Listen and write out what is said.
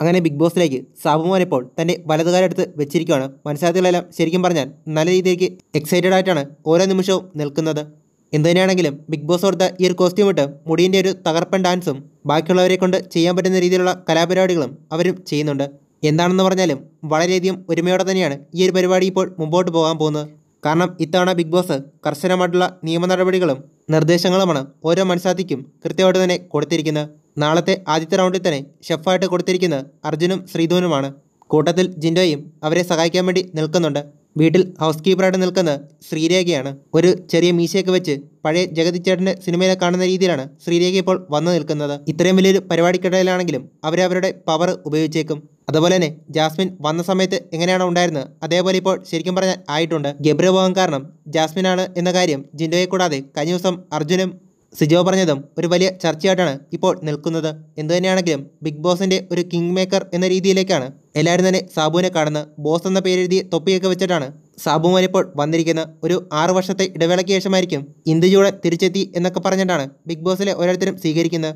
അങ്ങനെ ബിഗ് ബോസിലേക്ക് സാബുമോൻ ഇപ്പോൾ തൻ്റെ വലതുകാരെടുത്ത് വെച്ചിരിക്കുകയാണ് മത്സരാർത്ഥികളെല്ലാം ശരിക്കും പറഞ്ഞാൽ നല്ല രീതിയിലേക്ക് എക്സൈറ്റഡ് ആയിട്ടാണ് ഓരോ നിമിഷവും നിൽക്കുന്നത് എന്തുതന്നെയാണെങ്കിലും ബിഗ് ബോസ് കൊടുത്ത ഈ ഒരു കോസ്റ്റ്യൂം ഇട്ട് മുടീൻ്റെ ഒരു തകർപ്പൻ ഡാൻസും ബാക്കിയുള്ളവരെ കൊണ്ട് ചെയ്യാൻ പറ്റുന്ന രീതിയിലുള്ള കലാപരിപാടികളും അവരും ചെയ്യുന്നുണ്ട് എന്താണെന്ന് പറഞ്ഞാലും വളരെയധികം ഒരുമയോടെ തന്നെയാണ് ഈ ഒരു പരിപാടി ഇപ്പോൾ മുമ്പോട്ട് പോകാൻ പോകുന്നത് കാരണം ഇത്തവണ ബിഗ് ബോസ് കർശനമായിട്ടുള്ള നിയമ നിർദ്ദേശങ്ങളുമാണ് ഓരോ മത്സരാർത്ഥിക്കും കൃത്യമായിട്ട് തന്നെ കൊടുത്തിരിക്കുന്നത് നാളത്തെ ആദ്യത്തെ റൗണ്ടിൽ തന്നെ ഷെഫായിട്ട് കൊടുത്തിരിക്കുന്നത് അർജുനും ശ്രീധുവിനുമാണ് കൂട്ടത്തിൽ ജിൻഡോയും അവരെ സഹായിക്കാൻ വേണ്ടി നിൽക്കുന്നുണ്ട് വീട്ടിൽ ഹൗസ് കീപ്പറായിട്ട് നിൽക്കുന്ന ശ്രീരേഖയാണ് ഒരു ചെറിയ മീശയൊക്കെ വെച്ച് പഴയ ചേട്ടൻ്റെ സിനിമയിലെ കാണുന്ന രീതിയിലാണ് ശ്രീരേഖ ഇപ്പോൾ വന്നു നിൽക്കുന്നത് ഇത്രയും വലിയൊരു പരിപാടിക്കിടയിലാണെങ്കിലും അവരവരുടെ പവർ ഉപയോഗിച്ചേക്കും അതുപോലെ തന്നെ ജാസ്മിൻ വന്ന സമയത്ത് എങ്ങനെയാണ് ഉണ്ടായിരുന്നത് അതേപോലെ ഇപ്പോൾ ശരിക്കും പറഞ്ഞാൽ ആയിട്ടുണ്ട് ഗബ്രബോഹം കാരണം ജാസ്മിനാണ് എന്ന കാര്യം ജിൻഡോയെ കൂടാതെ കഴിഞ്ഞ ദിവസം അർജുനും സിജോ പറഞ്ഞതും ഒരു വലിയ ചർച്ചയായിട്ടാണ് ഇപ്പോൾ നിൽക്കുന്നത് എന്തുതന്നെയാണെങ്കിലും ബിഗ് ബോസിൻ്റെ ഒരു കിങ് മേക്കർ എന്ന രീതിയിലേക്കാണ് എല്ലാവരും തന്നെ സാബുവിനെ കാണുന്ന ബോസ് എന്ന പേരെഴുതിയ തൊപ്പിയൊക്കെ വെച്ചിട്ടാണ് സാബു ഇപ്പോൾ വന്നിരിക്കുന്ന ഒരു ആറു വർഷത്തെ ഇടവേളയ്ക്ക് ശേഷമായിരിക്കും ഇന്ദുചൂടൻ തിരിച്ചെത്തി എന്നൊക്കെ പറഞ്ഞിട്ടാണ് ബിഗ് ബോസിലെ ഓരോരുത്തരും സ്വീകരിക്കുന്നത്